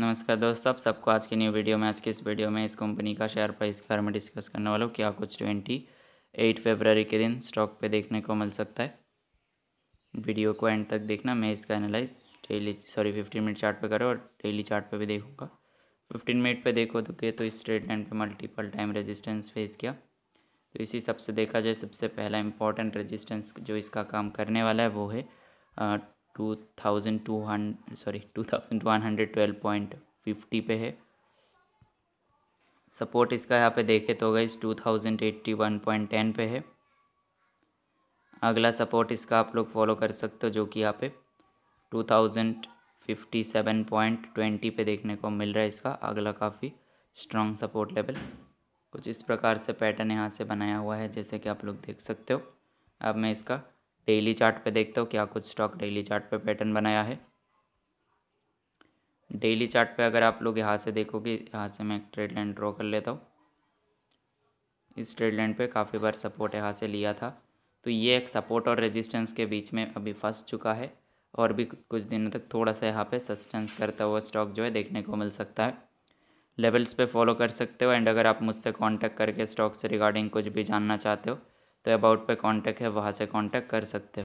नमस्कार दोस्तों आप सबको आज की न्यू वीडियो में आज की इस वीडियो में इस कंपनी का शेयर प्राइस के बारे में डिस्कस करने वाला हूँ क्या कुछ ट्वेंटी एट फेबररी के दिन स्टॉक पे देखने को मिल सकता है वीडियो को एंड तक देखना मैं इसका analyse daily sorry fifteen minute chart पे करो और डेली चार्ट पे भी देखूँगा फिफ्टीन मिनट पर देखो तो गए तो इस ट्रेड लाइन पर मल्टीपल टाइम रजिस्टेंस फेस किया तो इसी सबसे देखा जाए सबसे पहला इंपॉर्टेंट रजिस्टेंस जो इसका काम करने वाला है वो है two thousand two hund sorry two thousand one hundred twelve point fifty पे है सपोर्ट इसका यहाँ पे देखे तो गई two thousand eighty one point ten पे है अगला सपोर्ट इसका आप लोग फॉलो कर सकते हो जो कि यहाँ पे two thousand fifty seven point twenty पे देखने को मिल रहा है इसका अगला काफ़ी स्ट्रॉन्ग सपोर्ट लेवल कुछ इस प्रकार से पैटर्न यहाँ से बनाया हुआ है जैसे कि आप लोग देख सकते हो अब मैं इसका डेली चार्ट पे देखते हो क्या कुछ स्टॉक डेली चार्ट पे पैटर्न बनाया है डेली चार्ट पे अगर आप लोग यहाँ से देखोगे यहाँ से मैं एक ट्रेड लाइन ड्रॉ कर लेता हूँ इस ट्रेड लाइन पे काफ़ी बार सपोर्ट यहाँ से लिया था तो ये एक सपोर्ट और रेजिस्टेंस के बीच में अभी फंस चुका है और भी कुछ दिनों तक थोड़ा सा यहाँ पर सस्टेंस करता हुआ स्टॉक जो है देखने को मिल सकता है लेवल्स पे फॉलो कर सकते हो एंड अगर आप मुझसे कांटेक्ट करके स्टॉक से रिगार्डिंग कुछ भी जानना चाहते हो तो अबाउट पे कांटेक्ट है वहाँ से कांटेक्ट कर सकते हो